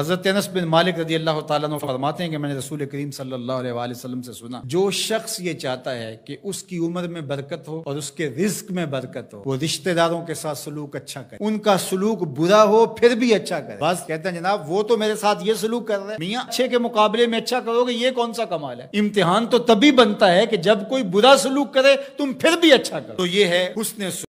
हज़रत अनस बिन मालिक रजी अल्लाह तु फरमाते हैं कि मैंने रसूल करीम सल्लल्लाहु अलैहि वसल्लम से सुना जो शख्स ये चाहता है कि उसकी उम्र में बरकत हो और उसके रिस्क में बरकत हो वो रिश्तेदारों के साथ सलूक अच्छा करे उनका सलूक बुरा हो फिर भी अच्छा करे बस कहते हैं जनाब वो तो मेरे साथ ये सलूक कर रहे हैं मियाँ अच्छे के मुकाबले में अच्छा करोगे ये कौन सा कमाल है इम्तिहान तो तभी बनता है कि जब कोई बुरा सलूक करे तुम फिर भी अच्छा करो तो ये है उसने